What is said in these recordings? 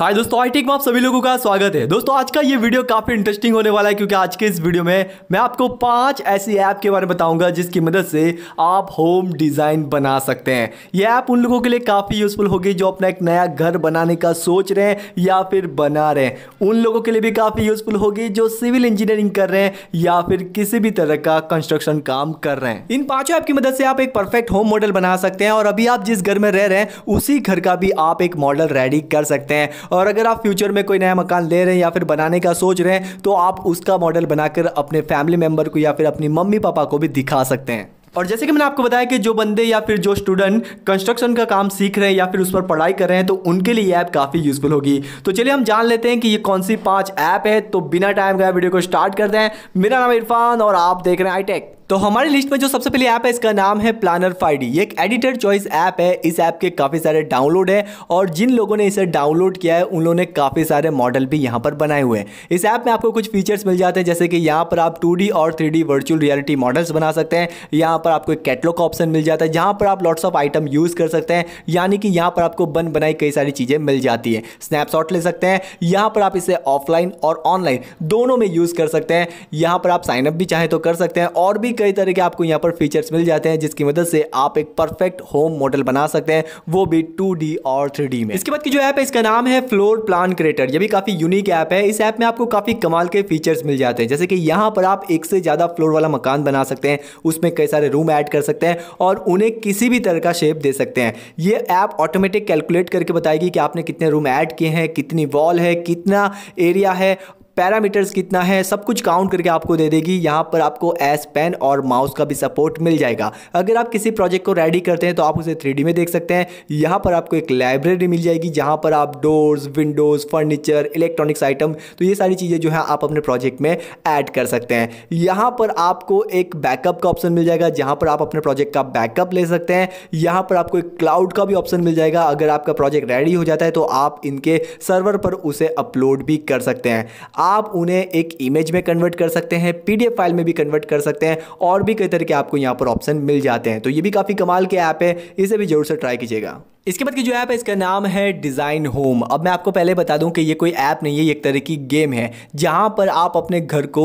हाय दोस्तों I take में आप सभी लोगों का स्वागत है दोस्तों आज का ये वीडियो काफ़ी इंटरेस्टिंग होने वाला है क्योंकि आज के इस वीडियो में मैं आपको पांच ऐसी ऐप के बारे में बताऊंगा जिसकी मदद से आप होम डिज़ाइन बना सकते हैं ये ऐप उन लोगों के लिए काफ़ी यूज़फुल होगी जो अपना एक नया घर बनाने का सोच रहे हैं या फिर बना रहे हैं उन लोगों के लिए भी काफ़ी यूज़फुल होगी जो सिविल इंजीनियरिंग कर रहे हैं या फिर किसी भी तरह का कंस्ट्रक्शन काम कर रहे हैं इन पांचों ऐप की मदद से आप एक परफेक्ट होम मॉडल बना सकते हैं और अभी आप जिस घर में रह रहे हैं उसी घर का भी आप एक मॉडल रेडी कर सकते हैं और अगर आप फ्यूचर में कोई नया मकान ले रहे हैं या फिर बनाने का सोच रहे हैं तो आप उसका मॉडल बनाकर अपने फैमिली मेम्बर को या फिर अपनी मम्मी पापा को भी दिखा सकते हैं और जैसे कि मैंने आपको बताया कि जो बंदे या फिर जो स्टूडेंट कंस्ट्रक्शन का काम सीख रहे हैं या फिर उस पर पढ़ाई कर रहे हैं तो उनके लिए ऐप काफ़ी यूजफुल होगी तो चलिए हम जान लेते हैं कि ये कौन सी पांच ऐप है तो बिना टाइम गए वीडियो को स्टार्ट करते हैं मेरा नाम इरफान और आप देख रहे हैं आई टेक तो हमारी लिस्ट में जो सबसे पहले ऐप है इसका नाम है प्लानर फाइडी ये एक एडिटर चॉइस ऐप है इस ऐप के काफ़ी सारे डाउनलोड है और जिन लोगों ने इसे डाउनलोड किया है उन लोगों ने काफ़ी सारे मॉडल भी यहाँ पर बनाए हुए हैं इस ऐप में आपको कुछ फीचर्स मिल जाते हैं जैसे कि यहाँ पर आप टू और थ्री वर्चुअल रियलिटी मॉडल्स बना सकते हैं यहाँ पर आपको एक कैटलॉग का ऑप्शन मिल जाता है जहाँ पर आप लॉट्स ऑफ आइटम यूज़ कर सकते हैं यानी कि यहाँ पर आपको बन बनाई कई सारी चीज़ें मिल जाती है स्नैपशॉट ले सकते हैं यहाँ पर आप इसे ऑफलाइन और ऑनलाइन दोनों में यूज़ कर सकते हैं यहाँ पर आप साइनअप भी चाहें तो कर सकते हैं और भी कई तरह के आपको यहाँ पर फीचर्स मिल जाते हैं जिसकी मदद से आप एक परफेक्ट होम मॉडल बना सकते हैं वो भी टू और थ्री में इसके बाद की जो ऐप है इसका नाम है फ्लोर प्लान क्रिएटर ये भी काफ़ी यूनिक ऐप है इस ऐप में आपको काफ़ी कमाल के फीचर्स मिल जाते हैं जैसे कि यहाँ पर आप एक से ज़्यादा फ्लोर वाला मकान बना सकते हैं उसमें कई सारे रूम ऐड कर सकते हैं और उन्हें किसी भी तरह का शेप दे सकते हैं ये ऐप ऑटोमेटिक कैलकुलेट करके बताएगी कि आपने कितने रूम ऐड किए हैं कितनी वॉल है कितना एरिया है पैरामीटर्स कितना है सब कुछ काउंट करके आपको दे देगी यहाँ पर आपको एस पेन और माउस का भी सपोर्ट मिल जाएगा अगर आप किसी प्रोजेक्ट को रेडी करते हैं तो आप उसे थ्री में देख सकते हैं यहाँ पर आपको एक लाइब्रेरी मिल जाएगी जहाँ पर आप doors windows furniture electronics item तो ये सारी चीज़ें जो है आप अपने प्रोजेक्ट में ऐड कर सकते हैं यहाँ पर आपको एक बैकअप का ऑप्शन मिल जाएगा जहाँ पर आप अपने प्रोजेक्ट का बैकअप ले सकते हैं यहाँ पर आपको एक क्लाउड का भी ऑप्शन मिल जाएगा अगर आपका प्रोजेक्ट रेडी हो जाता है तो आप इनके सर्वर पर उसे अपलोड भी कर सकते हैं आप आप उन्हें एक इमेज में कन्वर्ट कर सकते हैं पीडीएफ फाइल में भी कन्वर्ट कर सकते हैं और भी कई तरह के आपको यहाँ पर ऑप्शन मिल जाते हैं तो ये भी काफ़ी कमाल के ऐप है इसे भी जरूर से ट्राई कीजिएगा इसके बाद की जो ऐप है इसका नाम है डिज़ाइन होम अब मैं आपको पहले बता दूं कि ये कोई ऐप नहीं है ये एक तरह की गेम है जहां पर आप अपने घर को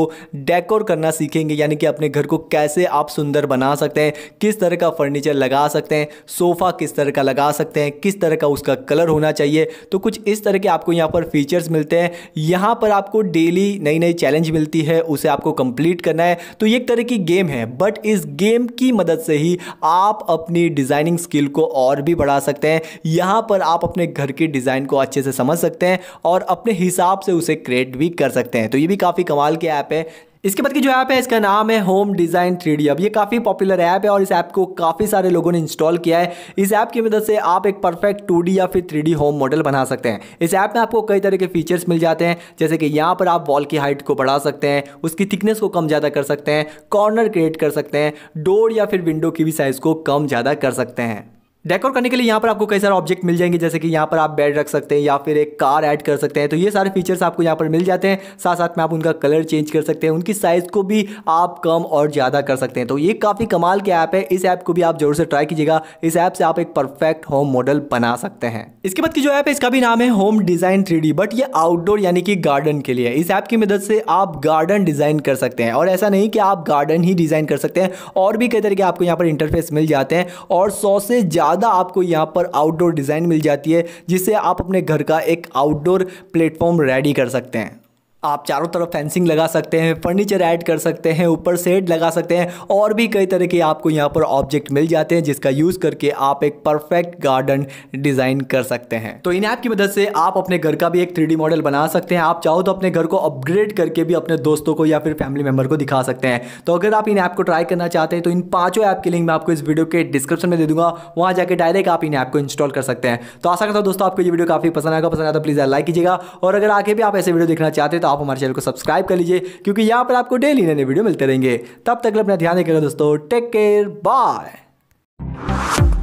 डेकोर करना सीखेंगे यानी कि अपने घर को कैसे आप सुंदर बना सकते हैं किस तरह का फर्नीचर लगा सकते हैं सोफ़ा किस तरह का लगा सकते हैं किस तरह का उसका कलर होना चाहिए तो कुछ इस तरह के आपको यहाँ पर फीचर्स मिलते हैं यहाँ पर आपको डेली नई नई चैलेंज मिलती है उसे आपको कंप्लीट करना है तो ये एक तरह की गेम है बट इस गेम की मदद से ही आप अपनी डिज़ाइनिंग स्किल को और भी बढ़ा सकते हैं सकते हैं यहाँ पर आप अपने घर के डिज़ाइन को अच्छे से समझ सकते हैं और अपने हिसाब से उसे क्रिएट भी कर सकते हैं तो ये भी काफ़ी कमाल के ऐप है इसके बाद की जो ऐप है इसका नाम है होम डिज़ाइन थ्री अब ये काफ़ी पॉपुलर ऐप है और इस ऐप को काफ़ी सारे लोगों ने इंस्टॉल किया है इस ऐप की मदद से आप एक परफेक्ट टू या फिर थ्री होम मॉडल बना सकते हैं इस ऐप में आपको कई तरह के फीचर्स मिल जाते हैं जैसे कि यहाँ पर आप वॉल की हाइट को बढ़ा सकते हैं उसकी थिकनेस को कम ज़्यादा कर सकते हैं कॉर्नर क्रिएट कर सकते हैं डोर या फिर विंडो की भी साइज़ को कम ज़्यादा कर सकते हैं डेकोर करने के लिए यहाँ पर आपको कई सारे ऑब्जेक्ट मिल जाएंगे जैसे कि यहाँ पर आप बेड रख सकते हैं या फिर एक कार ऐड कर सकते हैं तो ये सारे फीचर्स आपको यहाँ पर मिल जाते हैं साथ साथ में आप उनका कलर चेंज कर सकते हैं उनकी साइज़ को भी आप कम और ज़्यादा कर सकते हैं तो ये काफ़ी कमाल के ऐप है इस ऐप को भी आप जरूर से ट्राई कीजिएगा इस ऐप से आप एक परफेक्ट होम मॉडल बना सकते हैं इसके बाद की जो ऐप है इसका भी नाम है होम डिज़ाइन थ्री बट ये आउटडोर यानी कि गार्डन के लिए इस ऐप की मदद से आप गार्डन डिज़ाइन कर सकते हैं और ऐसा नहीं कि आप गार्डन ही डिज़ाइन कर सकते हैं और भी कई तरह के आपको यहाँ पर इंटरफेस मिल जाते हैं और सौ से ज़्यादा ज़्यादा आपको यहाँ पर आउटडोर डिज़ाइन मिल जाती है जिससे आप अपने घर का एक आउटडोर प्लेटफॉर्म रेडी कर सकते हैं आप चारों तरफ फेंसिंग लगा सकते हैं फर्नीचर ऐड कर सकते हैं ऊपर सेड लगा सकते हैं और भी कई तरह के आपको यहाँ पर ऑब्जेक्ट मिल जाते हैं जिसका यूज़ करके आप एक परफेक्ट गार्डन डिज़ाइन कर सकते हैं तो इन ऐप की मदद से आप अपने घर का भी एक थ्री मॉडल बना सकते हैं आप चाहो तो अपने घर को अपग्रेड करके भी अपने दोस्तों को या फिर फैमिली मेम्बर को दिखा सकते हैं तो अगर आप इन ऐप को ट्राई करना चाहते हैं तो इन पाँचों ऐप की लिंक मैं आपको इस वीडियो के डिस्क्रिप्शन में दे दूंगा वहाँ जाकर डायरेक्ट आप इन ऐप को इंस्टॉल कर सकते हैं तो आशा करता हूँ दोस्तों आपको ये वीडियो काफ़ी पसंद आएगा पसंद आया तो प्लीज़ लाइक कीजिएगा और अगर आगे भी आप ऐसे वीडियो देखना चाहते हैं तो आप हमारे चैनल को सब्सक्राइब कर लीजिए क्योंकि यहाँ पर आपको डेली नए वीडियो मिलते रहेंगे तब तक अपना ध्यान रखिएगा दोस्तों टेक केयर बाय